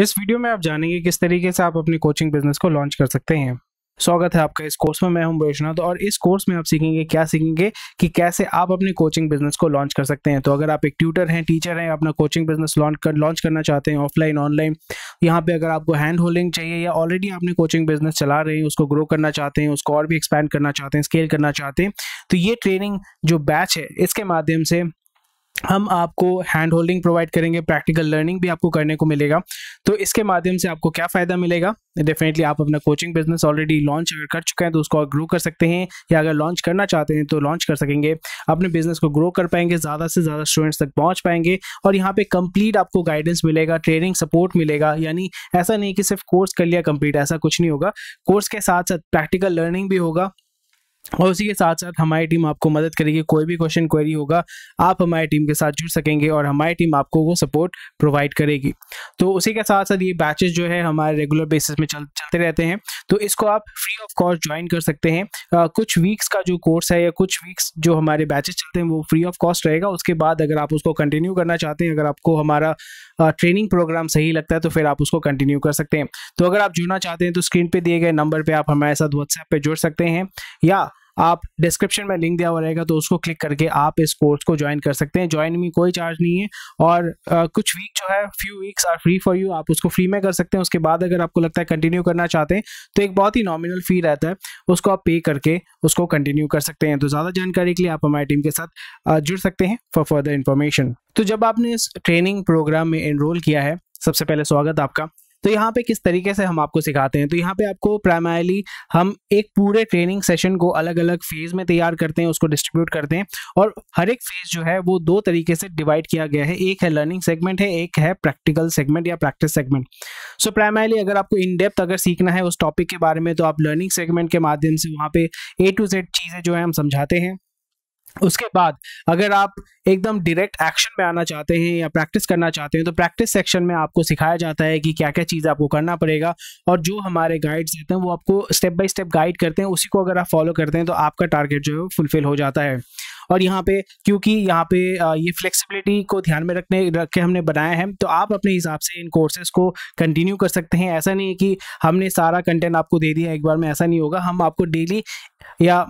इस वीडियो में आप जानेंगे किस तरीके से आप अपने कोचिंग बिजनेस को लॉन्च कर सकते हैं स्वागत है आपका इस कोर्स में मैं हूं वैश्वनाथ और इस कोर्स में आप सीखेंगे क्या सीखेंगे कि कैसे आप अपने कोचिंग बिजनेस को लॉन्च कर सकते हैं तो अगर आप एक ट्यूटर हैं टीचर हैं अपना कोचिंग बिजनेस लॉन्च कर लॉन्च करना चाहते हैं ऑफलाइन ऑनलाइन यहाँ पे अगर आपको हैंड होल्डिंग चाहिए या ऑलरेडी आपने कोचिंग बिजनेस चला रहे हैं उसको ग्रो करना चाहते हैं उसको और भी एक्सपैंड करना चाहते हैं स्केल करना चाहते हैं तो ये ट्रेनिंग जो बैच है इसके माध्यम से हम आपको हैंड होल्डिंग प्रोवाइड करेंगे प्रैक्टिकल लर्निंग भी आपको करने को मिलेगा तो इसके माध्यम से आपको क्या फ़ायदा मिलेगा डेफिनेटली आप अपना कोचिंग बिजनेस ऑलरेडी लॉन्च अगर कर चुके हैं तो उसको और ग्रो कर सकते हैं या अगर लॉन्च करना चाहते हैं तो लॉन्च कर सकेंगे अपने बिजनेस को ग्रो कर पाएंगे ज़्यादा से ज़्यादा स्टूडेंट्स तक पहुँच पाएंगे और यहाँ पर कंप्लीट आपको गाइडेंस मिलेगा ट्रेनिंग सपोर्ट मिलेगा यानी ऐसा नहीं कि सिर्फ कोर्स कर लिया कंप्लीट ऐसा कुछ नहीं होगा कोर्स के साथ साथ प्रैक्टिकल लर्निंग भी होगा और उसी के साथ साथ हमारी टीम आपको मदद करेगी कोई भी क्वेश्चन क्वेरी होगा आप हमारी टीम के साथ जुड़ सकेंगे और हमारी टीम आपको वो सपोर्ट प्रोवाइड करेगी तो उसी के साथ साथ ये बैचेस जो है हमारे रेगुलर बेसिस में चल चलते रहते हैं तो इसको आप फ्री ऑफ कॉस्ट ज्वाइन कर सकते हैं आ, कुछ वीक्स का जो कोर्स है या कुछ वीक्स जो हमारे बैचेज चलते हैं वो फ्री ऑफ कॉस्ट रहेगा उसके बाद अगर आप उसको कंटिन्यू करना चाहते हैं अगर आपको हमारा ट्रेनिंग प्रोग्राम सही लगता है तो फिर आप उसको कंटिन्यू कर सकते हैं तो अगर आप जुड़ना चाहते हैं तो स्क्रीन पर दिए गए नंबर पर आप हमारे साथ व्हाट्सएप पर जुड़ सकते हैं या आप डिस्क्रिप्शन में लिंक दिया हुआ रहेगा तो उसको क्लिक करके आप इस कोर्स को ज्वाइन कर सकते हैं ज्वाइन में कोई चार्ज नहीं है और आ, कुछ वीक जो है few weeks are free for you आप उसको फ्री में कर सकते हैं उसके बाद अगर आपको लगता है कंटिन्यू करना चाहते हैं तो एक बहुत ही नॉमिनल फी रहता है उसको आप पे करके उसको कंटिन्यू कर सकते हैं तो ज़्यादा जानकारी के लिए आप हमारी टीम के साथ जुड़ सकते हैं फॉर फर्दर इन्फॉर्मेशन तो जब आपने इस ट्रेनिंग प्रोग्राम में इनरोल किया है सबसे पहले स्वागत आपका तो यहाँ पे किस तरीके से हम आपको सिखाते हैं तो यहाँ पे आपको प्राइमरली हम एक पूरे ट्रेनिंग सेशन को अलग अलग फेज में तैयार करते हैं उसको डिस्ट्रीब्यूट करते हैं और हर एक फेज जो है वो दो तरीके से डिवाइड किया गया है एक है लर्निंग सेगमेंट है एक है प्रैक्टिकल सेगमेंट या प्रैक्टिस सेगमेंट सो प्राइमरली अगर आपको इन डेप्थ अगर सीखना है उस टॉपिक के बारे में तो आप लर्निंग सेगमेंट के माध्यम से वहाँ पे ए टू जेड चीज़ें जो है हम समझाते हैं उसके बाद अगर आप एकदम डायरेक्ट एक्शन में आना चाहते हैं या प्रैक्टिस करना चाहते हैं तो प्रैक्टिस सेक्शन में आपको सिखाया जाता है कि क्या क्या चीज़ आपको करना पड़ेगा और जो हमारे गाइड्स रहते हैं वो आपको स्टेप बाय स्टेप गाइड करते हैं उसी को अगर आप फॉलो करते हैं तो आपका टारगेट जो है वो फुलफिल हो जाता है और यहाँ पे क्योंकि यहाँ पे ये फ्लेक्सिबिलिटी को ध्यान में रखने रख के हमने बनाया है तो आप अपने हिसाब से इन कोर्सेज को कंटिन्यू कर सकते हैं ऐसा नहीं है कि हमने सारा कंटेंट आपको दे दिया एक बार में ऐसा नहीं होगा हम आपको डेली या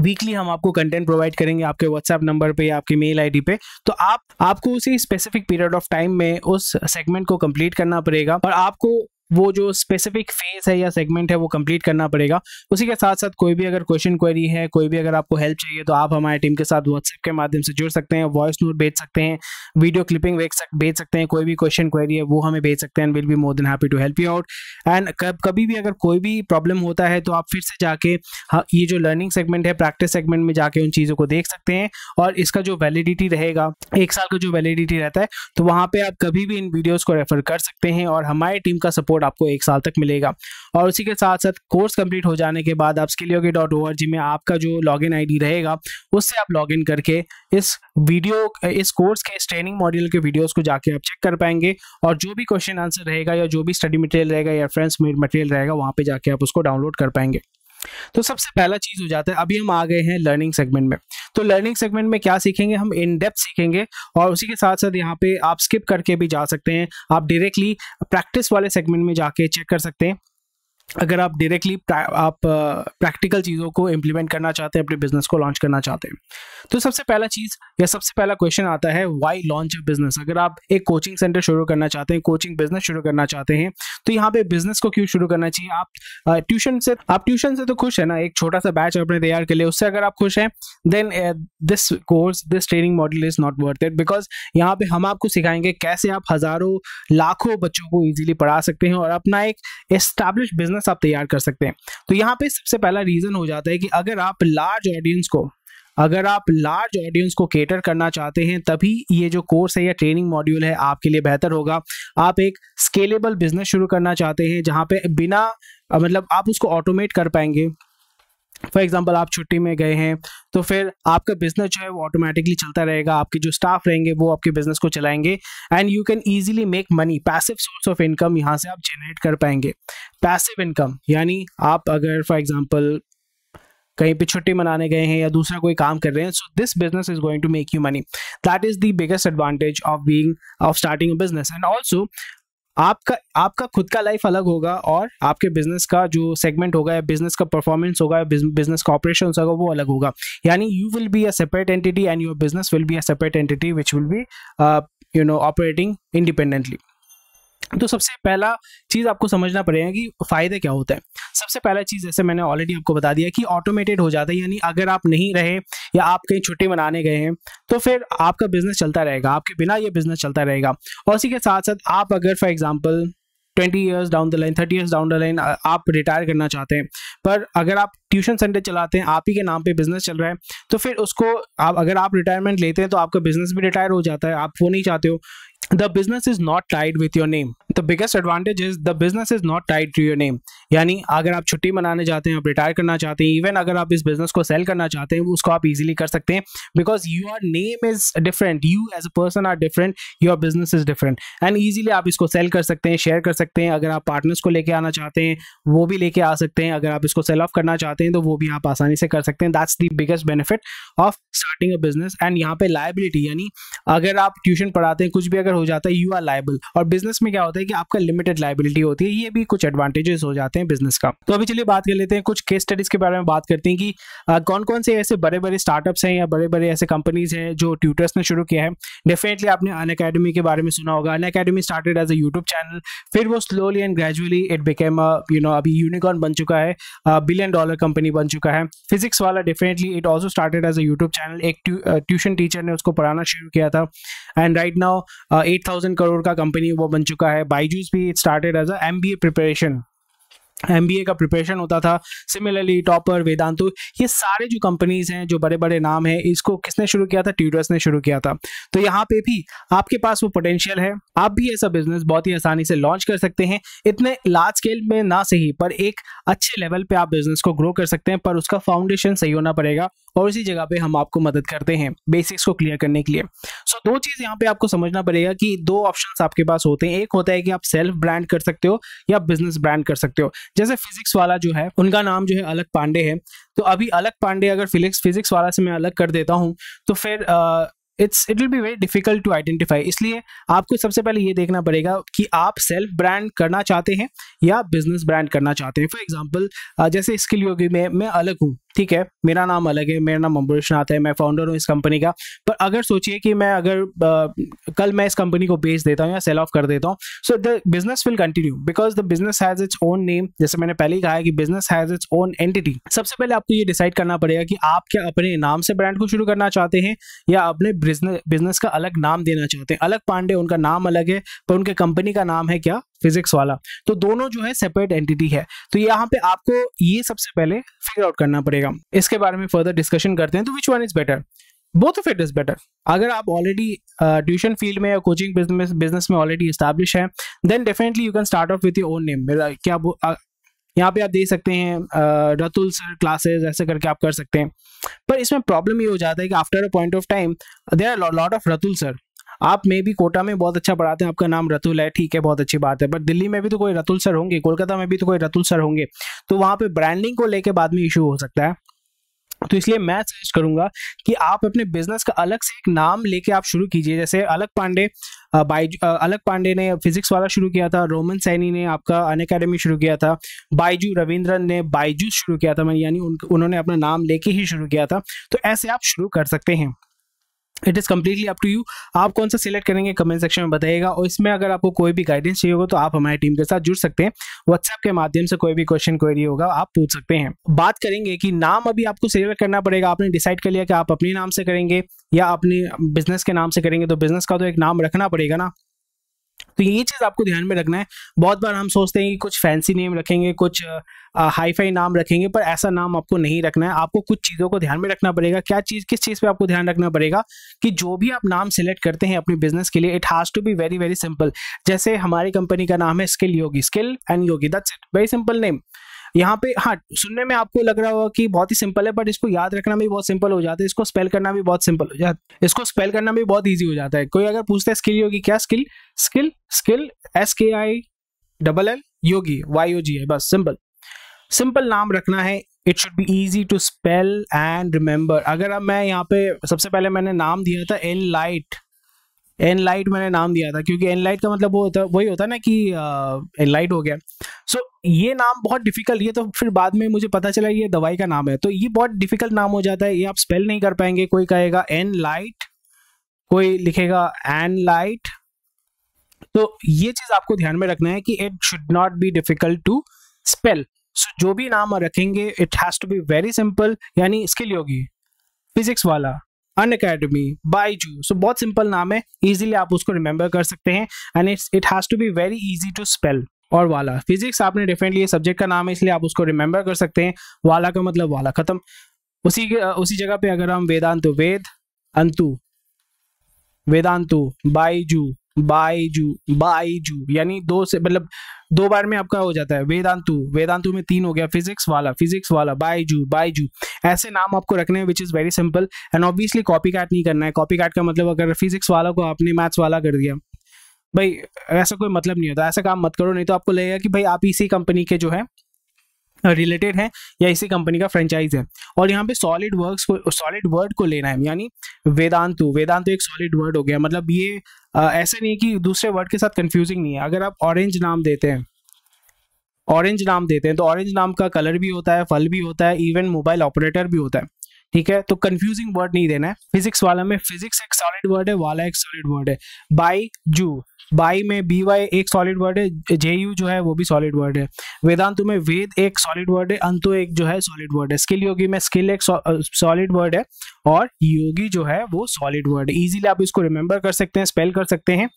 वीकली हम आपको कंटेंट प्रोवाइड करेंगे आपके व्हाट्सएप नंबर पे या आपके मेल आईडी पे तो आप आपको उसी स्पेसिफिक पीरियड ऑफ टाइम में उस सेगमेंट को कंप्लीट करना पड़ेगा और आपको वो जो स्पेसिफिक फेज है या सेगमेंट है वो कंप्लीट करना पड़ेगा उसी के साथ साथ कोई भी अगर क्वेश्चन क्वेरी है कोई भी अगर आपको हेल्प चाहिए तो आप हमारे टीम के साथ व्हाट्सएप के माध्यम से जुड़ सकते हैं वॉइस नोट भेज सकते हैं वीडियो क्लिपिंग भेज सकते हैं कोई भी क्वेश्चन क्वेरी है वो हमें भेज सकते हैं will be more than happy to help you out and कभी भी अगर कोई भी प्रॉब्लम होता है तो आप फिर से जाके हाँ, ये जो लर्निंग सेगमेंट है प्रैक्टिस सेगमेंट में जाके उन चीज़ों को देख सकते हैं और इसका जो वैलिडिटी रहेगा एक साल का जो वैलिडिटी रहता है तो वहाँ पर आप कभी भी इन वीडियोज़ को रेफर कर सकते हैं और हमारे टीम का सपोर्ट सपोर्ट आपको एक साल तक मिलेगा और उसी के साथ साथ कोर्स कंप्लीट हो जाने के बाद आप skill Yogi dot O R G में आपका जो लॉग लॉगिन आईडी रहेगा उससे आप लॉग इन करके इस वीडियो इस कोर्स के इस ट्रेनिंग मॉड्यूल के वीडियोज़ को जाके आप चेक कर पाएंगे और जो भी क्वेश्चन आंसर रहेगा या जो भी स्टडी मटेरियल रहेगा या रेफरेंस मटेरियल रहेगा वहाँ पर जाके आप उसको डाउनलोड कर पाएंगे तो सबसे पहला चीज हो जाता है अभी हम आ गए हैं लर्निंग सेगमेंट में तो लर्निंग सेगमेंट में क्या सीखेंगे हम इन डेप्थ सीखेंगे और उसी के साथ साथ यहाँ पे आप स्किप करके भी जा सकते हैं आप डायरेक्टली प्रैक्टिस वाले सेगमेंट में जाके चेक कर सकते हैं अगर आप डायरेक्टली आप प्रैक्टिकल चीज़ों को इम्प्लीमेंट करना चाहते हैं अपने बिजनेस को लॉन्च करना चाहते हैं तो सबसे पहला चीज़ या सबसे पहला क्वेश्चन आता है वाई लॉन्च अ बिजनेस अगर आप एक कोचिंग सेंटर शुरू करना चाहते हैं कोचिंग बिजनेस शुरू करना चाहते हैं तो यहाँ पे बिजनेस को क्यों शुरू करना चाहिए आप ट्यूशन से आप ट्यूशन से तो खुश है ना एक छोटा सा बैच अपने तैयार कर ले उससे अगर आप खुश हैं then this course this training model is not worth it because यहाँ पे हम आपको सिखाएंगे कैसे आप हज़ारों लाखों बच्चों को ईजिली पढ़ा सकते हैं और अपना एक एस्टैब्लिश बिजनेस बिजनेस आप तैयार कर सकते हैं तो यहाँ पे सबसे पहला रीज़न हो जाता है कि अगर आप लार्ज ऑडियंस को अगर आप लार्ज ऑडियंस को केटर करना चाहते हैं तभी ये जो कोर्स है या ट्रेनिंग मॉड्यूल है आपके लिए बेहतर होगा आप एक स्केलेबल बिजनेस शुरू करना चाहते हैं जहाँ पे बिना मतलब आप उसको ऑटोमेट कर पाएंगे फॉर एग्जाम्पल आप छुट्टी में गए हैं तो फिर आपका बिजनेस जो है वो ऑटोमेटिकली चलता रहेगा आपके जो स्टाफ रहेंगे वो आपके बिजनेस को चलाएंगे and you can easily make money passive source of income यहाँ से आप जनरेट कर पाएंगे पैसिव इनकम यानी आप अगर फॉर एग्जाम्पल कहीं पे छुट्टी मनाने गए हैं या दूसरा कोई काम कर रहे हैं so this business is going to make you money that is the biggest advantage of being of starting a business and also आपका आपका खुद का लाइफ अलग होगा और आपके बिजनेस का जो सेगमेंट होगा या बिजनेस का परफॉर्मेंस होगा या बिजनेस का ऑपरेशन होगा वो अलग होगा यानी you will be a separate entity and your business will be a separate entity which will be you know operating independently तो सबसे पहला चीज़ आपको समझना पड़ेगा कि फ़ायदे क्या होते हैं सबसे पहला चीज़ जैसे मैंने ऑलरेडी आपको बता दिया कि ऑटोमेटेड हो जाता है यानी अगर आप नहीं रहे या आप कहीं छुट्टी मनाने गए हैं तो फिर आपका बिज़नेस चलता रहेगा आपके बिना ये बिज़नेस चलता रहेगा और उसी के साथ साथ आप अगर for example twenty years down the line thirty years down the line आप रिटायर करना चाहते हैं पर अगर आप ट्यूशन सेंटर चलाते हैं आप ही के नाम पे बिजनेस चल रहा है तो फिर उसको आप अगर आप रिटायरमेंट लेते हैं तो आपका बिजनेस भी रिटायर हो जाता है आप वो नहीं चाहते हो the business is not tied with your name the biggest advantage is the business is not tied to your name यानी अगर आप छुट्टी मनाने चाहते हैं आप रिटायर करना चाहते हैं इवन अगर आप इस बिजनेस को सेल करना चाहते हैं उसको आप इजीली कर सकते हैं because your name is different you as a person are different your business is different and easily आप इसको सेल कर सकते हैं शेयर कर सकते हैं अगर आप पार्टनर्स को लेके आना चाहते हैं वो भी लेके आ सकते हैं अगर आप इसको सेल ऑफ करना चाहते हैं तो वो भी आप आसानी से कर सकते हैं that's the biggest benefit of starting a business and यहाँ पे लाइबिलिटी यानी अगर आप ट्यूशन पढ़ाते हैं कुछ भी अगर हो जाता है यू आर लाइबल और बिजनेस में क्या होता है कि आपका लिमिटेड लाइबिलिटी होती है ये भी कुछ एडवांटेजेस हो जाते हैं बिजनेस का तो अभी चलिए बात कर लेते हैं कुछ केस स्टडीज के बारे में बात करते हैं कि आ, कौन कौन से ऐसे बड़े बड़े स्टार्टअप्स हैं या बड़े बड़े ऐसे कंपनीज हैं जो ट्यूटर्स ने शुरू किया है डेफिनेटली आपने अन अकेडमी के बारे में सुना होगा Unacademy started as a YouTube channel फिर वो slowly and gradually it became you know अभी यूनिकॉर्न बन चुका है बिलियन डॉलर कंपनी बन चुका है फिजिक्स वाला definitely it also started as a YouTube channel एक ट्यूशन टीचर ने उसको पढ़ाना शुरू किया था and right now eight thousand crore का कंपनी वो बन चुका है बाईजूस भी it started as a M preparation M का प्रिपरेशन होता था सिमिलरली टॉपर वेदांतु ये सारे जो कंपनीज हैं जो बड़े बड़े नाम हैं इसको किसने शुरू किया था ट्यूटर्स ने शुरू किया था तो यहाँ पे भी आपके पास वो पोटेंशियल है आप भी ऐसा बिजनेस बहुत ही आसानी से लॉन्च कर सकते हैं इतने लार्ज स्केल में ना सही पर एक अच्छे लेवल पे आप बिजनेस को ग्रो कर सकते हैं पर उसका फाउंडेशन सही होना पड़ेगा और इसी जगह पे हम आपको मदद करते हैं बेसिक्स को क्लियर करने के लिए सो so, दो चीज़ यहाँ पे आपको समझना पड़ेगा कि दो ऑप्शन आपके पास होते हैं एक होता है कि आप सेल्फ ब्रांड कर सकते हो या बिजनेस ब्रांड कर सकते हो जैसे फिजिक्स वाला जो है उनका नाम जो है अलग पांडे है तो अभी अलग पांडे अगर फिजिक्स फिजिक्स वाला से मैं अलग कर देता हूँ तो फिर uh, it's it will be very difficult to identify इसलिए आपको सबसे पहले ये देखना पड़ेगा कि आप सेल्फ ब्रांड करना चाहते हैं या बिजनेस ब्रांड करना चाहते हैं फॉर एग्जाम्पल जैसे स्किल योगी में मैं अलग हूँ ठीक है मेरा नाम अलग है मेरा नाम अम्बरीश नाथ है मैं फाउंडर हूँ इस कंपनी का पर अगर सोचिए कि मैं अगर आ, कल मैं इस कंपनी को बेच देता हूँ या सेल ऑफ कर देता हूँ so the business will continue because the business has its own name जैसे मैंने पहले ही कहा है कि business has its own entity सबसे पहले आपको ये डिसाइड करना पड़ेगा कि आप क्या अपने नाम से ब्रांड को शुरू करना चाहते हैं या अपने बिजनेस का अलग नाम देना चाहते हैं अलग पांडे उनका नाम अलग है पर उनके कंपनी का नाम है क्या फिजिक्स वाला तो दोनों जो है सेपरेट एंटिटी है तो यहाँ पे आपको ये सबसे पहले फिगर आउट करना पड़ेगा इसके बारे में फर्दर डिस्कशन करते हैं तो which one is better both of it is better अगर आप ऑलरेडी ट्यूशन फील्ड में या कोचिंग बिजनेस में ऑलरेडी स्टैब्लिश है then definitely you can start off with your own name मेरा क्या यहाँ पे आप देख सकते हैं रतुल सर क्लासेस ऐसे करके आप कर सकते हैं पर इसमें प्रॉब्लम ये हो जाता है कि after a point of time there are lot of Ratul sir आप मे भी कोटा में बहुत अच्छा पढ़ाते हैं आपका नाम रतुल है ठीक है बहुत अच्छी बात है बट दिल्ली में भी तो कोई रतुल सर होंगे कोलकाता में भी तो कोई रतुल सर होंगे तो वहाँ पे ब्रांडिंग को लेकर बाद में इशू हो सकता है तो इसलिए मैं सजेस्ट करूंगा कि आप अपने बिजनेस का अलग से एक नाम लेके आप शुरू कीजिए जैसे अलग पांडे बाई अलग पांडे ने फिजिक्स वाला शुरू किया था रोमन सैनी ने आपका अन अकेडमी शुरू किया था बाइजू रविंद्रन ने बाइजू शुरू किया था मैं यानी उन, उन्होंने अपना नाम लेके ही शुरू किया था तो ऐसे आप शुरू कर सकते हैं it is completely up to you आप कौन सा सिलेक्ट करेंगे कमेंट सेक्शन में बताइएगा और इसमें अगर आपको कोई भी गाइडेंस चाहिए होगा तो आप हमारी टीम के साथ जुड़ सकते हैं व्हाट्सएप के माध्यम से कोई भी क्वेश्चन क्वेरी होगा आप पूछ सकते हैं बात करेंगे कि नाम अभी आपको सिलेक्ट करना पड़ेगा आपने डिसाइड कर लिया कि आप अपने नाम से करेंगे या अपने बिजनेस के नाम से करेंगे तो बिजनेस का तो एक नाम रखना पड़ेगा ना तो ये चीज़ आपको ध्यान में रखना है बहुत बार हम सोचते हैं कि कुछ फैंसी नेम रखेंगे कुछ हाईफाई नाम रखेंगे पर ऐसा नाम आपको नहीं रखना है आपको कुछ चीज़ों को ध्यान में रखना पड़ेगा क्या चीज़ किस चीज़ पे आपको ध्यान रखना पड़ेगा कि जो भी आप नाम सेलेक्ट करते हैं अपने बिजनेस के लिए it has to be very very simple जैसे हमारी कंपनी का नाम है skill Yogi skill and Yogi that's it very simple name यहाँ पे हाँ सुनने में आपको लग रहा होगा कि बहुत ही सिंपल है बट इसको याद रखना भी बहुत सिंपल हो जाता है इसको स्पेल करना भी बहुत सिंपल हो जाता है इसको स्पेल करना भी बहुत ईजी हो जाता है कोई अगर पूछता है स्किल योगी क्या skill skill skill S K I double L Yogi Y O G है बस सिंपल सिंपल नाम रखना है it should be easy to spell and remember अगर अब मैं यहाँ पे सबसे पहले मैंने नाम दिया था एन लाइट एन लाइट मैंने नाम दिया था क्योंकि एन लाइट का मतलब वो होता वही होता है ना कि एन लाइट हो गया सो so, ये नाम बहुत डिफिकल्ट ये तो फिर बाद में मुझे पता चला ये दवाई का नाम है तो ये बहुत डिफिकल्ट नाम हो जाता है ये आप स्पेल नहीं कर पाएंगे कोई कहेगा एन लाइट कोई लिखेगा एन लाइट तो ये चीज़ आपको ध्यान में रखना है कि it should not be difficult to spell so जो भी नाम रखेंगे it has to be very simple यानी स्किल योगी फिजिक्स वाला अन अकेडमी बाईजू सो बहुत सिंपल नाम है इजीली आप उसको रिमेंबर कर सकते हैं and it's it has to be very easy to spell और वाला फिजिक्स आपने डेफिनेटली सब्जेक्ट का नाम है इसलिए आप उसको रिमेंबर कर सकते हैं वाला का मतलब वाला खत्म उसी उसी जगह पे अगर हम वेदांत वेद अंतु वेदांतु बाईजू बायजू बायजू यानी दो से मतलब दो बार में आपका हो जाता है वेदांतु वेदांतु में तीन हो गया फिजिक्स वाला फिजिक्स वाला बायजू बायजू ऐसे नाम आपको रखने हैं which is very simple and obviously copy cat नहीं करना है कॉपी कैट का मतलब अगर फिजिक्स वाला को आपने मैथ्स वाला कर दिया भाई ऐसा कोई मतलब नहीं होता ऐसा काम मत करो नहीं तो आपको लगेगा कि भाई आप इसी कंपनी के जो है रिलेटेड है या इसी कंपनी का फ्रेंचाइज है और यहाँ पे सॉलिड वर्क्स को सॉलिड वर्ड को लेना है यानी वेदांतु वेदांतु एक सॉलिड वर्ड हो गया मतलब ये ऐसे नहीं कि दूसरे वर्ड के साथ कंफ्यूजिंग नहीं है अगर आप ऑरेंज नाम देते हैं ऑरेंज नाम देते हैं तो ऑरेंज नाम का कलर भी होता है फल भी होता है इवन मोबाइल ऑपरेटर भी होता है ठीक है तो कंफ्यूजिंग वर्ड नहीं देना है फिजिक्स वाला में फिजिक्स एक सॉलिड वर्ड है वाला एक सॉलिड वर्ड है बाई जू बाई में बी वाई एक सॉलिड वर्ड है जे यू जो है वो भी सॉलिड वर्ड है वेदांतु में वेद एक सॉलिड वर्ड है अंतु एक जो है सॉलिड वर्ड है स्किल योगी में स्किल एक सॉलिड वर्ड है और योगी जो है वो सॉलिड वर्ड है इजीली आप इसको रिमेंबर कर सकते हैं स्पेल कर सकते हैं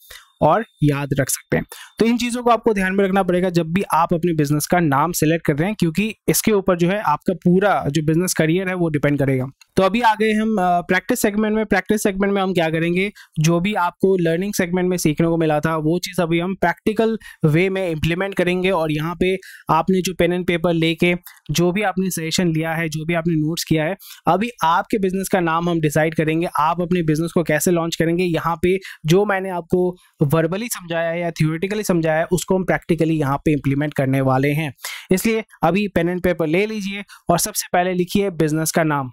और याद रख सकते हैं तो इन चीज़ों को आपको ध्यान में रखना पड़ेगा जब भी आप अपने बिजनेस का नाम सेलेक्ट कर रहे हैं क्योंकि इसके ऊपर जो है आपका पूरा जो बिजनेस करियर है वो डिपेंड करेगा तो अभी आ गए हम प्रैक्टिस सेगमेंट में प्रैक्टिस सेगमेंट में हम क्या करेंगे जो भी आपको लर्निंग सेगमेंट में सीखने को मिला था वो चीज़ अभी हम प्रैक्टिकल वे में इम्प्लीमेंट करेंगे और यहाँ पे आपने जो पेन एंड पेपर लेके जो भी आपने सजेशन लिया है जो भी आपने नोट्स किया है अभी आपके बिजनेस का नाम हम डिसाइड करेंगे आप अपने बिजनेस को कैसे लॉन्च करेंगे यहाँ पे जो मैंने आपको वर्बली समझाया है या थियोरेटिकली समझाया है उसको हम प्रैक्टिकली यहाँ पे इम्प्लीमेंट करने वाले हैं इसलिए अभी पेन एंड पेपर ले लीजिए और सबसे पहले लिखिए बिजनेस का नाम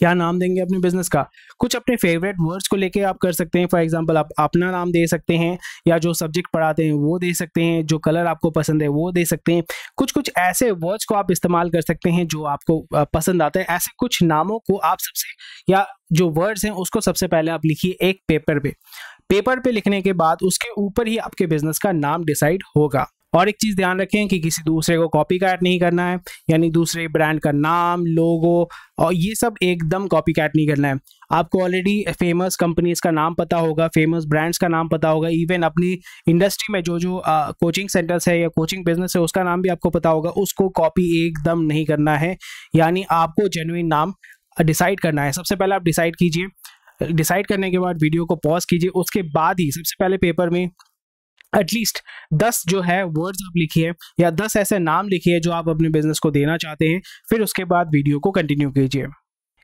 क्या नाम देंगे अपने बिजनेस का कुछ अपने फेवरेट वर्ड्स को लेके आप कर सकते हैं फॉर एग्जांपल आप अपना नाम दे सकते हैं या जो सब्जेक्ट पढ़ाते हैं वो दे सकते हैं जो कलर आपको पसंद है वो दे सकते हैं कुछ कुछ ऐसे वर्ड्स को आप इस्तेमाल कर सकते हैं जो आपको पसंद आते हैं ऐसे कुछ नामों को आप सबसे या जो वर्ड्स हैं उसको सबसे पहले आप लिखिए एक पेपर पे पेपर पे लिखने के बाद उसके ऊपर ही आपके बिजनेस का नाम डिसाइड होगा और एक चीज़ ध्यान रखें कि किसी दूसरे को कॉपी कैट नहीं करना है यानी दूसरे ब्रांड का नाम लोगो और ये सब एकदम कॉपी कैट नहीं करना है आपको ऑलरेडी फेमस कंपनीज का नाम पता होगा फेमस ब्रांड्स का नाम पता होगा इवन अपनी इंडस्ट्री में जो जो आ, कोचिंग सेंटर्स है या कोचिंग बिजनेस है उसका नाम भी आपको पता होगा उसको कॉपी एकदम नहीं करना है यानी आपको जेनुइन नाम डिसाइड करना है सबसे पहले आप डिसाइड कीजिए डिसाइड करने के बाद वीडियो को पॉज कीजिए उसके बाद ही सबसे पहले पेपर में एटलीस्ट दस जो है वर्ड्स आप लिखिए या दस ऐसे नाम लिखिए जो आप अपने बिजनेस को देना चाहते हैं फिर उसके बाद वीडियो को कंटिन्यू कीजिए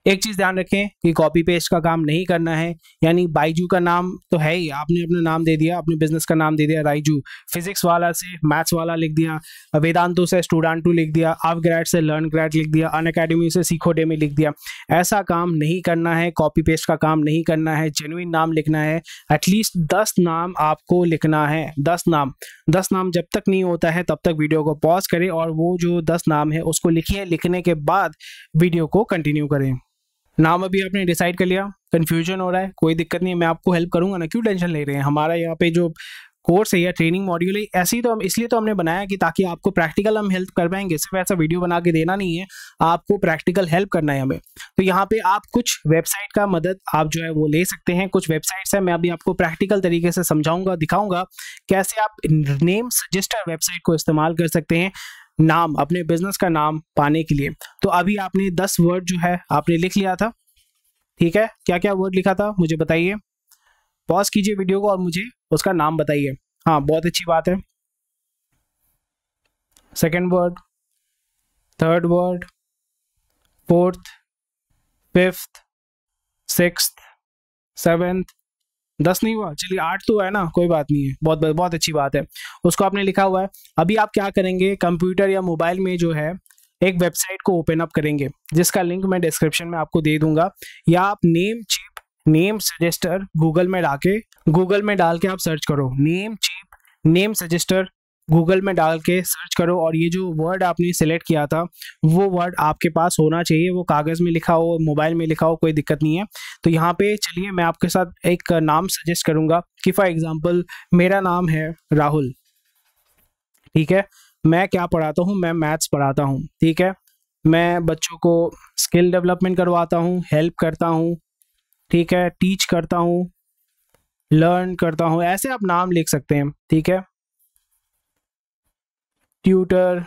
एक चीज़ ध्यान रखें कि कॉपी पेस्ट का काम नहीं करना है यानी बाइजू का नाम तो है ही आपने अपना नाम दे दिया अपने बिजनेस का नाम दे दिया राइजू फिजिक्स वाला से मैथ्स वाला लिख दिया वेदांतो से स्टूडेंटू लिख दिया आप ग्रैड से लर्न ग्रैड लिख दिया अन अकेडमी से सीखो में लिख दिया ऐसा काम नहीं करना है कॉपी पेस्ट का काम नहीं करना है जेनुइन नाम लिखना है एटलीस्ट दस नाम आपको लिखना है दस नाम दस नाम जब तक नहीं होता है तब तक वीडियो को पॉज करें और वो जो दस नाम है उसको लिखिए लिखने के बाद वीडियो को कंटिन्यू करें नाम अभी आपने डिसाइड कर लिया कन्फ्यूजन हो रहा है कोई दिक्कत नहीं है मैं आपको हेल्प करूंगा ना क्यों टेंशन ले रहे हैं हमारा यहाँ पे जो कोर्स है या ट्रेनिंग मॉड्यूल है ऐसे ही तो हम इसलिए तो हमने बनाया कि ताकि आपको प्रैक्टिकल हम हेल्प कर पाएंगे सिर्फ ऐसा वीडियो बना के देना नहीं है आपको प्रैक्टिकल हेल्प करना है हमें तो यहाँ पे आप कुछ वेबसाइट का मदद आप जो है वो ले सकते हैं कुछ वेबसाइट्स है मैं अभी आपको प्रैक्टिकल तरीके से समझाऊंगा दिखाऊंगा कैसे आप नेम सजेस्टर वेबसाइट को इस्तेमाल कर सकते हैं नाम अपने बिजनेस का नाम पाने के लिए तो अभी आपने दस वर्ड जो है आपने लिख लिया था ठीक है क्या क्या वर्ड लिखा था मुझे बताइए पॉज कीजिए वीडियो को और मुझे उसका नाम बताइए हाँ बहुत अच्छी बात है second word third word fourth fifth six seventh दस नहीं हुआ चलिए आठ तो है ना कोई बात नहीं है बहुत बहुत अच्छी बात है उसको आपने लिखा हुआ है अभी आप क्या करेंगे कंप्यूटर या मोबाइल में जो है एक वेबसाइट को ओपन अप करेंगे जिसका लिंक मैं डिस्क्रिप्शन में आपको दे दूंगा या आप name cheap name suggester Google में डाके गूगल में डाल के आप सर्च करो name cheap name suggester Google में डाल के सर्च करो और ये जो वर्ड आपने सेलेक्ट किया था वो वर्ड आपके पास होना चाहिए वो कागज़ में लिखा हो मोबाइल में लिखा हो कोई दिक्कत नहीं है तो यहाँ पे चलिए मैं आपके साथ एक नाम सजेस्ट करूँगा कि फॉर एग्ज़ाम्पल मेरा नाम है राहुल ठीक है मैं क्या पढ़ाता हूँ मैं मैथ्स पढ़ाता हूँ ठीक है मैं बच्चों को स्किल डेवलपमेंट करवाता हूँ हेल्प करता हूँ ठीक है टीच करता हूँ लर्न करता हूँ ऐसे आप नाम लिख सकते हैं ठीक है ट्यूटर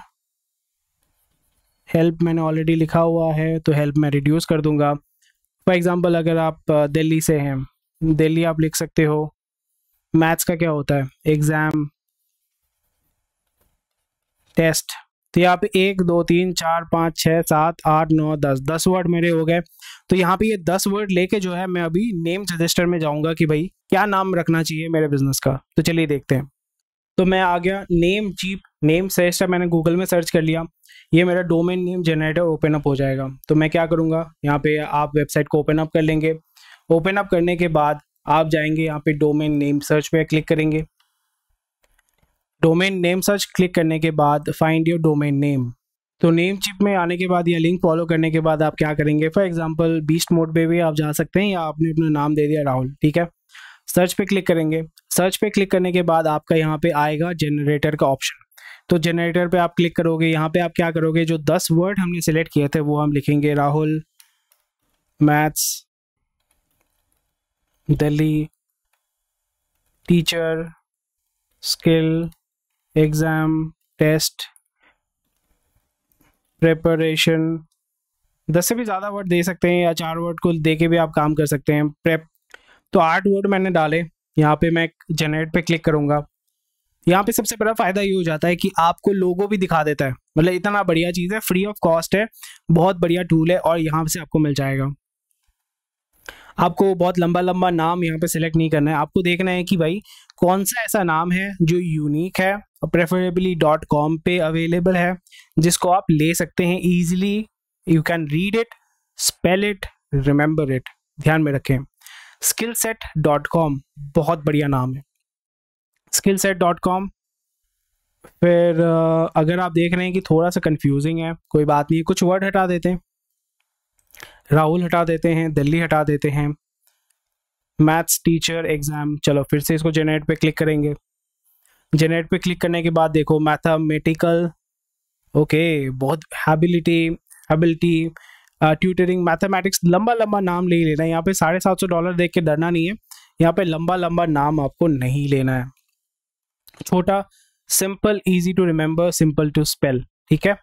हेल्प मैंने ऑलरेडी लिखा हुआ है तो हेल्प मैं रिड्यूस कर दूंगा फॉर एग्ज़ाम्पल अगर आप दिल्ली से हैं दिल्ली आप लिख सकते हो मैथ्स का क्या होता है एग्ज़ाम टेस्ट तो यहाँ पे एक दो तीन चार पाँच छः सात आठ नौ दस दस वर्ड मेरे हो गए तो यहाँ पे ये यह दस वर्ड लेके जो है मैं अभी नेम रजिस्टर में जाऊँगा कि भाई क्या नाम रखना चाहिए मेरे बिजनेस का तो चलिए देखते हैं तो मैं आ गया नेम जीप नेम सर्च मैंने गूगल में सर्च कर लिया ये मेरा domain name generator open up हो जाएगा तो मैं क्या करूँगा यहाँ पे आप वेबसाइट को ओपन अप कर लेंगे ओपन अप करने के बाद आप जाएंगे यहाँ पे डोमेन नेम सर्च पे क्लिक करेंगे डोमेन नेम सर्च क्लिक करने के बाद फाइंड योर डोमेन नेम तो नेम चिप में आने के बाद या लिंक फॉलो करने के बाद आप क्या करेंगे फॉर एग्जाम्पल बीस्ट मोड पे भी आप जा सकते हैं या आपने अपना नाम दे दिया राहुल ठीक है सर्च पे क्लिक करेंगे सर्च पे क्लिक करने के बाद आपका यहाँ पे आएगा जनरेटर का ऑप्शन तो जनरेटर पे आप क्लिक करोगे यहाँ पे आप क्या करोगे जो दस वर्ड हमने सेलेक्ट किए थे वो हम लिखेंगे Rahul maths Delhi teacher skill exam test preparation दस से भी ज़्यादा वर्ड दे सकते हैं या चार वर्ड को दे के भी आप काम कर सकते हैं प्रेप तो आठ वर्ड मैंने डाले यहाँ पे मैं जनरेट पे क्लिक करूंगा यहाँ पे सबसे बड़ा फायदा ये हो जाता है कि आपको लोगो भी दिखा देता है मतलब इतना बढ़िया चीज़ है फ्री ऑफ कॉस्ट है बहुत बढ़िया टूल है और यहाँ से आपको मिल जाएगा आपको बहुत लंबा लंबा नाम यहाँ पे सिलेक्ट नहीं करना है आपको देखना है कि भाई कौन सा ऐसा नाम है जो यूनिक है प्रेफरेबली डॉट कॉम पे अवेलेबल है जिसको आप ले सकते हैं easily you can read it spell it remember it ध्यान में रखें स्किल सेट डॉट कॉम बहुत बढ़िया नाम है स्किल सेट डॉट कॉम फिर अगर आप देख रहे हैं कि थोड़ा सा कंफ्यूजिंग है कोई बात नहीं कुछ वर्ड हटा देते हैं राहुल हटा देते हैं दिल्ली हटा देते हैं मैथ्स टीचर एग्ज़ाम चलो फिर से इसको जेनरेट पे क्लिक करेंगे जेनेट पे क्लिक करने के बाद देखो मैथमेटिकल ओके बहुत हैबिलिटी हैबिलिटी ट्यूटरिंग मैथमेटिक्स लंबा लंबा नाम ले लेना है यहाँ पे साढ़े सात सौ डॉलर देख के डरना नहीं है यहाँ पे लंबा लंबा नाम आपको नहीं लेना है छोटा simple easy to remember simple to spell ठीक है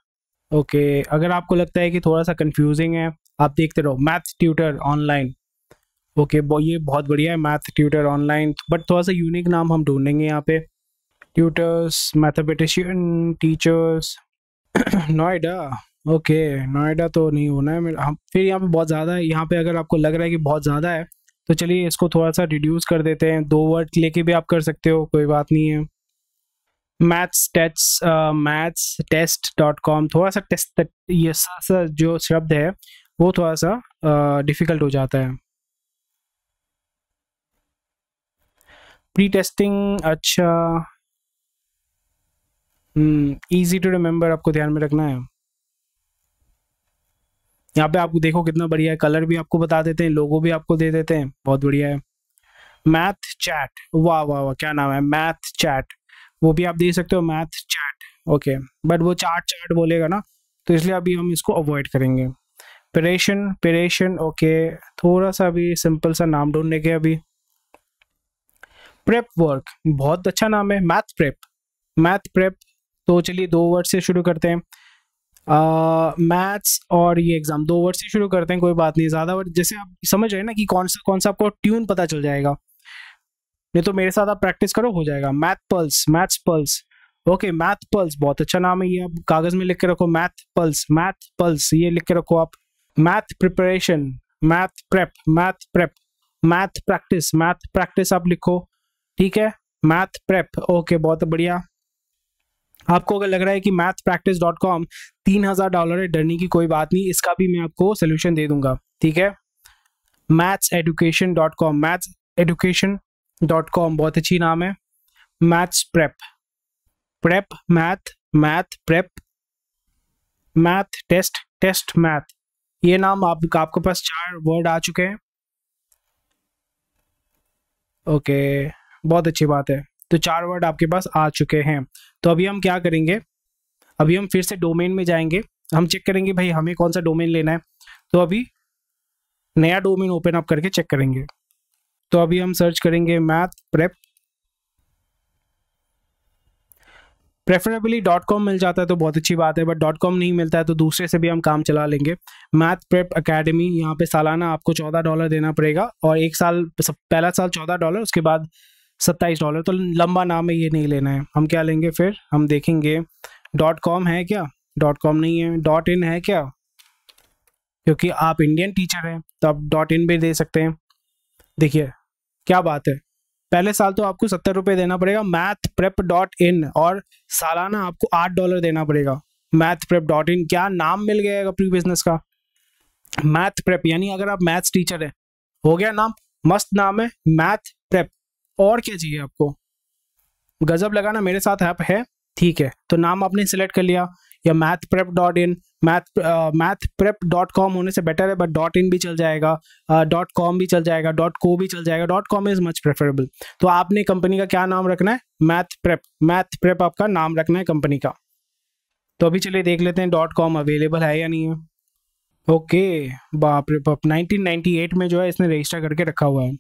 ओके अगर आपको लगता है कि थोड़ा सा कंफ्यूजिंग है आप देखते रहो मैथ ट्यूटर ऑनलाइन ओके ये बहुत बढ़िया है मैथ ट्यूटर ऑनलाइन बट थोड़ा सा यूनिक नाम हम ढूंढेंगे यहाँ पे tutors mathematician teachers Noida okay Noida तो नहीं होना है मेरा फिर यहाँ पे बहुत ज़्यादा है यहाँ पे अगर आपको लग रहा है कि बहुत ज़्यादा है तो चलिए इसको थोड़ा सा रिड्यूस कर देते हैं दो वर्ड लेके भी आप कर सकते हो कोई बात नहीं है maths tests maths test dot com थोड़ा सा टेस्ट ये सा जो शब्द है वो थोड़ा सा डिफ़िकल्ट uh, हो जाता है प्री टेस्टिंग अच्छा इजी टू रिमेम्बर आपको ध्यान में रखना है यहाँ पे आप देखो कितना बढ़िया है कलर भी आपको बता देते हैं लोगो भी आपको दे देते हैं बहुत बढ़िया है मैथ चैट वाह वाह वाह क्या नाम है मैथ चैट वो भी आप दे सकते हो मैथ चैट ओके बट वो चार्ट चार्ट बोलेगा ना तो इसलिए अभी हम इसको अवॉइड करेंगे पेरेशन पेरेशन ओके थोड़ा सा अभी सिंपल सा नाम ढूंढने के अभी प्रेप वर्क बहुत अच्छा नाम है मैथ प्रेप मैथ प्रेप तो चलिए दो वर्ड से शुरू करते हैं मैथ्स और ये एग्जाम दो वर्ड से शुरू करते हैं कोई बात नहीं ज़्यादा वर्ड जैसे आप समझ रहे हैं ना कि कौन सा कौन सा आपको ट्यून पता चल जाएगा नहीं तो मेरे साथ आप प्रैक्टिस करो हो जाएगा math pulse maths pulse okay math pulse बहुत अच्छा नाम है ये आप कागज में लिख के रखो मैथ पल्स मैथ पल्स ये लिख के रखो आप math preparation math prep math prep math practice math practice आप लिखो ठीक है मैथ प्रेप ओके बहुत बढ़िया आपको अगर लग रहा है कि मैथ प्रैक्टिस डॉट कॉम तीन हज़ार डॉलर है डरने की कोई बात नहीं इसका भी मैं आपको सोल्यूशन दे दूंगा ठीक है maths education dot com maths education dot com बहुत अच्छी नाम है maths prep prep math math prep math test test math ये नाम आप, आपके पास चार वर्ड आ चुके हैं ओके बहुत अच्छी बात है तो चार वर्ड आपके पास आ चुके हैं तो अभी हम क्या करेंगे अभी हम फिर से डोमेन में जाएंगे हम चेक करेंगे भाई हमें कौन सा डोमेन लेना है तो अभी नया डोमेन ओपन अप करके चेक करेंगे तो अभी हम सर्च करेंगे math prep preferably dot com मिल जाता है तो बहुत अच्छी बात है बट डॉट कॉम नहीं मिलता है तो दूसरे से भी हम काम चला लेंगे मैथ प्रेप अकेडमी यहाँ पे सालाना आपको चौदह डॉलर देना पड़ेगा और एक साल पहला साल चौदह डॉलर उसके बाद सत्ताईस डॉलर तो लंबा नाम है ये नहीं लेना है हम क्या लेंगे फिर हम देखेंगे डॉट कॉम है क्या डॉट कॉम नहीं है डॉट इन है क्या क्योंकि आप इंडियन टीचर हैं तो आप डॉट इन भी दे सकते हैं देखिए क्या बात है पहले साल तो आपको सत्तर रुपये देना पड़ेगा मैथ प्रेप डॉट इन और सालाना आपको आठ डॉलर देना पड़ेगा मैथ प्रेप डॉट इन क्या नाम मिल गया अपनी बिजनेस का मैथ प्रेप यानी अगर आप मैथ्स टीचर हैं हो गया नाम मस्त नाम है मैथ प्रेप और क्या चाहिए आपको गजब लगाना मेरे साथ ऐप है ठीक है तो नाम आपने सेलेक्ट कर लिया या math prep dot in math math prep dot com होने से बेटर है बट डॉट इन भी चल जाएगा डॉट uh, कॉम भी चल जाएगा डॉट को भी चल जाएगा dot com is much preferable तो आपने कंपनी का क्या नाम रखना है मैथ प्रेप मैथ प्रेप आपका नाम रखना है कंपनी का तो अभी चलिए देख लेते हैं डॉट कॉम अवेलेबल है या नहीं है ओके बाप रे बाप 1998 में जो है इसने रजिस्टर करके रखा हुआ है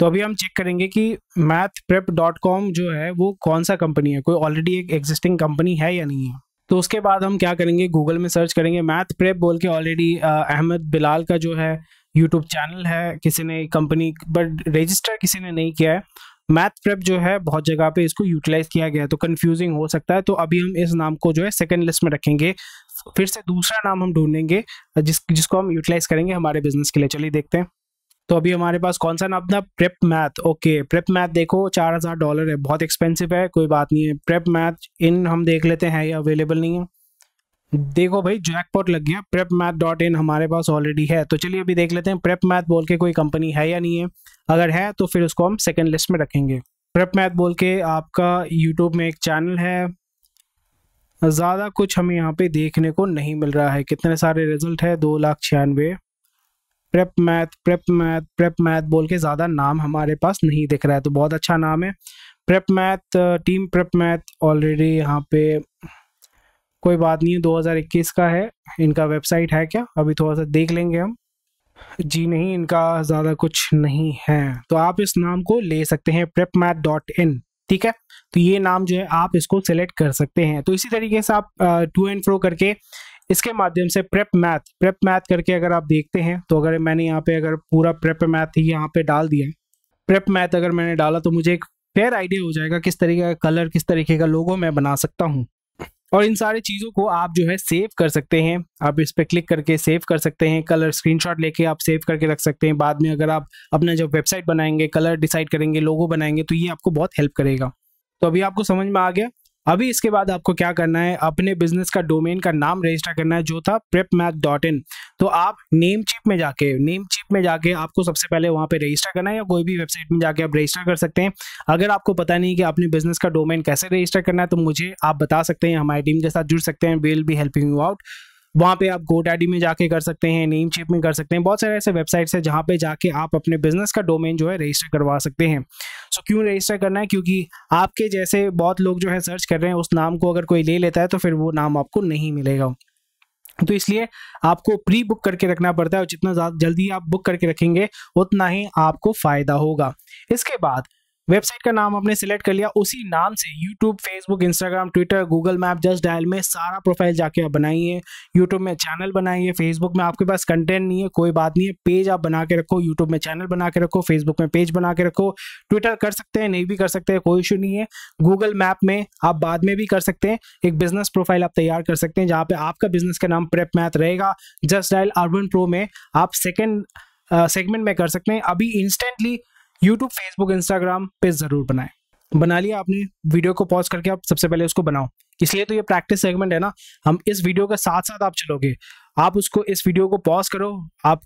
तो अभी हम चेक करेंगे कि मैथ प्रेप डॉट कॉम जो है वो कौन सा कंपनी है कोई ऑलरेडी एक एग्जिस्टिंग कंपनी है या नहीं है तो उसके बाद हम क्या करेंगे गूगल में सर्च करेंगे मैथ प्रेप बोल के ऑलरेडी अहमद बिलाल का जो है यूट्यूब चैनल है किसी ने कंपनी बट रजिस्टर किसी ने नहीं किया है मैथ प्रेप जो है बहुत जगह पे इसको यूटिलाइज किया गया है तो कंफ्यूजिंग हो सकता है तो अभी हम इस नाम को जो है सेकंड लिस्ट में रखेंगे फिर से दूसरा नाम हम ढूंढेंगे जिस जिसको हम यूटिलाइज करेंगे हमारे बिजनेस के लिए चलिए देखते हैं तो अभी हमारे पास कौन सा नाम था prep math okay prep math देखो चार हज़ार डॉलर है बहुत एक्सपेंसिव है कोई बात नहीं है प्रेप मैथ इन हम देख लेते हैं ये अवेलेबल नहीं है देखो भाई जैकपॉट लग गया प्रेप मैथ डॉट इन हमारे पास ऑलरेडी है तो चलिए अभी देख लेते हैं प्रेप मैथ बोल के कोई कंपनी है या नहीं है अगर है तो फिर उसको हम सेकेंड लिस्ट में रखेंगे प्रेप मैथ बोल के आपका यूट्यूब में एक चैनल है ज़्यादा कुछ हमें यहाँ पे देखने को नहीं मिल रहा है कितने सारे रिजल्ट है दो लाख छियानवे prep math prep math prep math बोल के ज़्यादा नाम हमारे पास नहीं दिख रहा है तो बहुत अच्छा नाम है prep math team prep math already यहाँ पे कोई बात नहीं है 2021 का है इनका वेबसाइट है क्या अभी थोड़ा सा देख लेंगे हम जी नहीं इनका ज़्यादा कुछ नहीं है तो आप इस नाम को ले सकते हैं प्रेप मैथ डॉट इन ठीक है तो ये नाम जो है आप इसको सेलेक्ट कर सकते हैं तो इसी तरीके से आप टू एंड फ्रो करके इसके माध्यम से प्रेप मैथ प्रेप मैथ करके अगर आप देखते हैं तो अगर मैंने यहाँ पे अगर पूरा प्रेप मैथ ही यहाँ पे डाल दिया प्रेप मैथ अगर मैंने डाला तो मुझे एक फेयर आइडिया हो जाएगा किस तरीके का कलर किस तरीके का लोगो मैं बना सकता हूँ और इन सारी चीज़ों को आप जो है सेव कर सकते हैं आप इस पर क्लिक करके सेव कर सकते हैं कलर स्क्रीनशॉट लेके आप सेव करके रख सकते हैं बाद में अगर आप अपना जब वेबसाइट बनाएंगे कलर डिसाइड करेंगे लोगो बनाएंगे तो ये आपको बहुत हेल्प करेगा तो अभी आपको समझ में आ गया अभी इसके बाद आपको क्या करना है अपने बिजनेस का डोमेन का नाम रजिस्टर करना है जो था प्रेप मैथ डॉट इन तो आप नेम चिप में जाके नेम चिप में जाके आपको सबसे पहले वहां पे रजिस्टर करना है या कोई भी वेबसाइट में जाके आप रजिस्टर कर सकते हैं अगर आपको पता नहीं कि अपने बिजनेस का डोमेन कैसे रजिस्टर करना है तो मुझे आप बता सकते हैं हमारी टीम के साथ जुड़ सकते हैं will be helping you out वहाँ पे आप गोट में जाके कर सकते हैं नेम चेप में कर सकते हैं बहुत सारे ऐसे वेबसाइट्स हैं जहाँ पे जाके आप अपने बिजनेस का डोमेन जो है रजिस्टर करवा सकते हैं सो so, क्यों रजिस्टर करना है क्योंकि आपके जैसे बहुत लोग जो है सर्च कर रहे हैं उस नाम को अगर कोई ले लेता है तो फिर वो नाम आपको नहीं मिलेगा तो इसलिए आपको प्री बुक करके रखना पड़ता है और जितना जल्दी आप बुक करके रखेंगे उतना ही आपको फ़ायदा होगा इसके बाद वेबसाइट का नाम आपने सिलेक्ट कर लिया उसी नाम से YouTube Facebook Instagram Twitter Google map just dial में सारा प्रोफाइल जाके आप बनाइए यूट्यूब में चैनल बनाइए फेसबुक में आपके पास कंटेंट नहीं है कोई बात नहीं है पेज आप बना के रखो यूट्यूब में चैनल बना के रखो फेसबुक में पेज बना के रखो ट्विटर कर सकते हैं नहीं भी कर सकते हैं कोई इशू नहीं है गूगल मैप में आप बाद में भी कर सकते हैं एक बिजनेस प्रोफाइल आप तैयार कर सकते हैं जहाँ पे आपका बिजनेस का नाम प्रेप मैथ रहेगा जस्ट डायल अर्बन प्रो में आप सेकेंड सेगमेंट uh, में कर सकते हैं अभी इंस्टेंटली यूट्यूब फेसबुक इंस्टाग्राम पे ज़रूर बनाएं बना लिया आपने वीडियो को पॉज करके आप सबसे पहले उसको बनाओ इसलिए तो ये प्रैक्टिस सेगमेंट है ना हम इस वीडियो के साथ साथ आप चलोगे आप उसको इस वीडियो को पॉज करो आप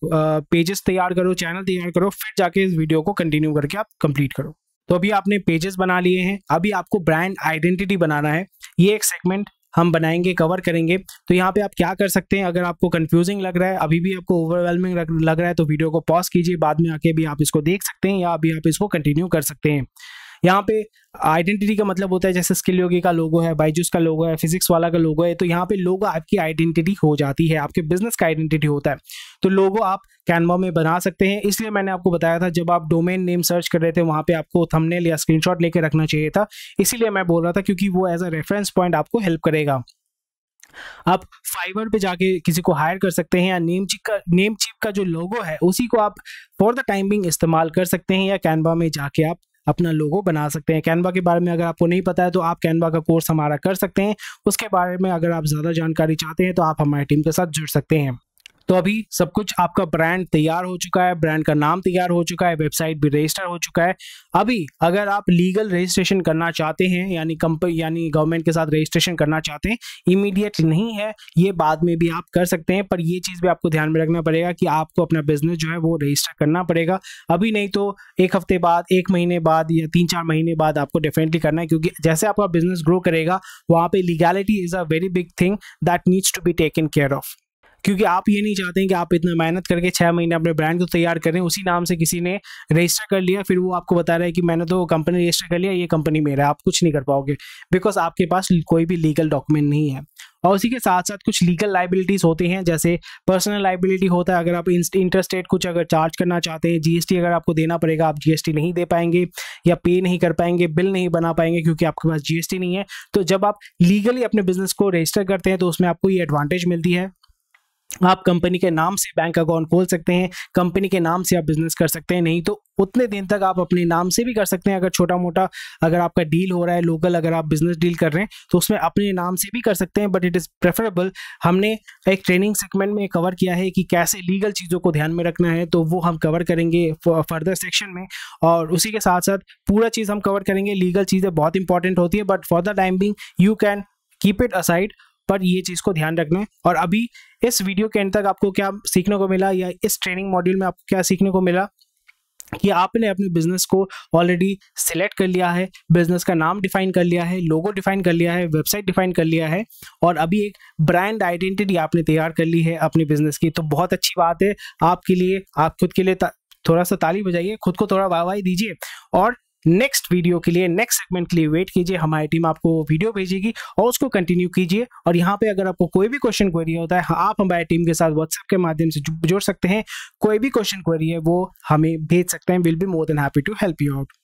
पेजेस तैयार करो चैनल तैयार करो फिर जाके इस वीडियो को कंटिन्यू करके आप कंप्लीट करो तो अभी आपने पेजेस बना लिए हैं अभी आपको ब्रांड आइडेंटिटी बनाना है ये एक सेगमेंट हम बनाएंगे कवर करेंगे तो यहाँ पे आप क्या कर सकते हैं अगर आपको कंफ्यूजिंग लग रहा है अभी भी आपको ओवरवेलमिंग लग रहा है तो वीडियो को पॉज कीजिए बाद में आके भी आप इसको देख सकते हैं या अभी आप इसको कंटिन्यू कर सकते हैं यहाँ पे आइडेंटिटी का मतलब होता है जैसे स्किल योगी का लोगो है बाइजूस का लोगो है फिजिक्स वाला का लोगो है तो यहाँ पे लोगो आपकी आइडेंटिटी हो जाती है आपके बिजनेस का आइडेंटिटी होता है तो लोगो आप कैनवा में बना सकते हैं इसलिए मैंने आपको बताया था जब आप डोमेन नेम सर्च कर रहे थे वहाँ पे आपको थमनेल या शॉट लेके रखना चाहिए था इसीलिए मैं बोल रहा था क्योंकि वो एज अ रेफरेंस पॉइंट आपको हेल्प करेगा आप फाइबर पे जाके किसी को हायर कर सकते हैं या नेम चिप का नेम चिप का जो लोगो है उसी को आप फॉर द टाइम बिंग इस्तेमाल कर सकते हैं या कैनवा में जाके आप अपना लोगो बना सकते हैं कैनवा के बारे में अगर आपको नहीं पता है तो आप कैनवा का कोर्स हमारा कर सकते हैं उसके बारे में अगर आप ज़्यादा जानकारी चाहते हैं तो आप हमारी टीम के साथ जुड़ सकते हैं तो अभी सब कुछ आपका ब्रांड तैयार हो चुका है ब्रांड का नाम तैयार हो चुका है वेबसाइट भी रजिस्टर हो चुका है अभी अगर आप लीगल रजिस्ट्रेशन करना चाहते हैं यानी कंपनी यानी गवर्नमेंट के साथ रजिस्ट्रेशन करना चाहते हैं इमीडिएटली नहीं है ये बाद में भी आप कर सकते हैं पर ये चीज़ भी आपको ध्यान में रखना पड़ेगा कि आपको अपना बिजनेस जो है वो रजिस्टर करना पड़ेगा अभी नहीं तो एक हफ्ते बाद एक महीने बाद या तीन चार महीने बाद आपको डेफिनेटली करना है क्योंकि जैसे आपका बिजनेस ग्रो करेगा वहाँ पर legality is a very big thing that needs to be taken care of क्योंकि आप ये नहीं चाहते हैं कि आप इतना मेहनत करके छः महीने अपने ब्रांड को तैयार करें उसी नाम से किसी ने रजिस्टर कर लिया फिर वो आपको बता रहा है कि मैंने तो कंपनी रजिस्टर कर लिया ये कंपनी मेरा आप कुछ नहीं कर पाओगे बिकॉज आपके पास कोई भी लीगल डॉक्यूमेंट नहीं है और उसी के साथ साथ कुछ लीगल लाइबिलिटीज़ होती हैं जैसे पर्सनल लाइबिलिटी होता है अगर आप इंटरस्टेट कुछ अगर चार्ज करना चाहते हैं जीएसटी अगर आपको देना पड़ेगा आप जीएसटी नहीं दे पाएंगे या पे नहीं कर पाएंगे बिल नहीं बना पाएंगे क्योंकि आपके पास जीएसटी नहीं है तो जब आप लीगली अपने बिजनेस को रजिस्टर करते हैं तो उसमें आपको ये एडवांटेज मिलती है आप कंपनी के नाम से बैंक अकाउंट खोल सकते हैं कंपनी के नाम से आप बिजनेस कर सकते हैं नहीं तो उतने दिन तक आप अपने नाम से भी कर सकते हैं अगर छोटा मोटा अगर आपका डील हो रहा है लोकल अगर आप बिजनेस डील कर रहे हैं तो उसमें अपने नाम से भी कर सकते हैं बट इट इज़ प्रेफरेबल हमने एक ट्रेनिंग सेगमेंट में कवर किया है कि कैसे लीगल चीज़ों को ध्यान में रखना है तो वो हम कवर करेंगे फर्दर सेक्शन में और उसी के साथ साथ पूरा चीज़ हम कवर करेंगे लीगल चीज़ें बहुत इंपॉर्टेंट होती है but for the time being you can keep it aside पर ये चीज़ को ध्यान रखना है और अभी इस वीडियो के एंड तक आपको क्या सीखने को मिला या इस ट्रेनिंग मॉड्यूल में आपको क्या सीखने को मिला कि आपने अपने बिजनेस को ऑलरेडी सिलेक्ट कर लिया है बिजनेस का नाम डिफाइन कर लिया है लोगो डिफाइन कर लिया है वेबसाइट डिफाइन कर लिया है और अभी एक ब्रांड आइडेंटिटी आपने तैयार कर ली है अपने बिजनेस की तो बहुत अच्छी बात है आपके लिए आप खुद के लिए थोड़ा सा ताली बजाइए खुद को थोड़ा वाह दीजिए और नेक्स्ट वीडियो के लिए नेक्स्ट सेगमेंट के लिए वेट कीजिए हमारी टीम आपको वीडियो भेजेगी और उसको कंटिन्यू कीजिए और यहाँ पे अगर आपको कोई भी क्वेश्चन क्वेरी होता है आप हमारी टीम के साथ व्हाट्सएप के माध्यम से जोड़ सकते हैं कोई भी क्वेश्चन क्वेरी है वो हमें भेज सकते हैं will be more than happy to help you out